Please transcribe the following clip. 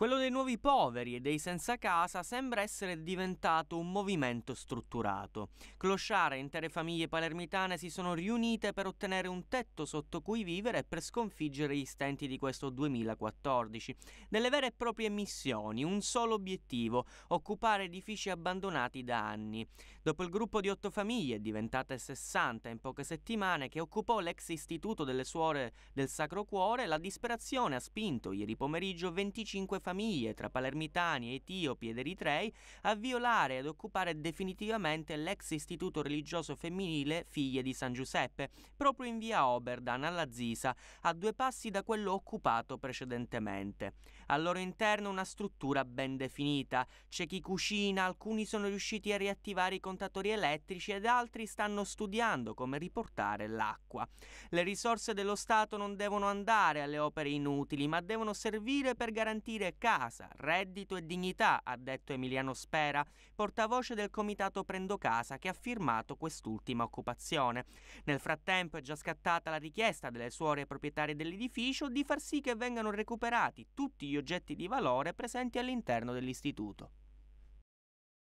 Quello dei nuovi poveri e dei senza casa sembra essere diventato un movimento strutturato. Closciare intere famiglie palermitane si sono riunite per ottenere un tetto sotto cui vivere e per sconfiggere gli stenti di questo 2014. Delle vere e proprie missioni, un solo obiettivo, occupare edifici abbandonati da anni. Dopo il gruppo di otto famiglie, diventate 60 in poche settimane, che occupò l'ex istituto delle suore del Sacro Cuore, la disperazione ha spinto ieri pomeriggio 25 famiglie famiglie tra palermitani, etiopi ed eritrei a violare e ad occupare definitivamente l'ex istituto religioso femminile Figlie di San Giuseppe, proprio in via Oberdan alla Zisa, a due passi da quello occupato precedentemente. Al loro interno una struttura ben definita, c'è chi cucina, alcuni sono riusciti a riattivare i contatori elettrici ed altri stanno studiando come riportare l'acqua. Le risorse dello Stato non devono andare alle opere inutili, ma devono servire per garantire Casa, Reddito e Dignità, ha detto Emiliano Spera, portavoce del comitato Prendo Casa che ha firmato quest'ultima occupazione. Nel frattempo è già scattata la richiesta delle suore proprietarie dell'edificio di far sì che vengano recuperati tutti gli oggetti di valore presenti all'interno dell'istituto.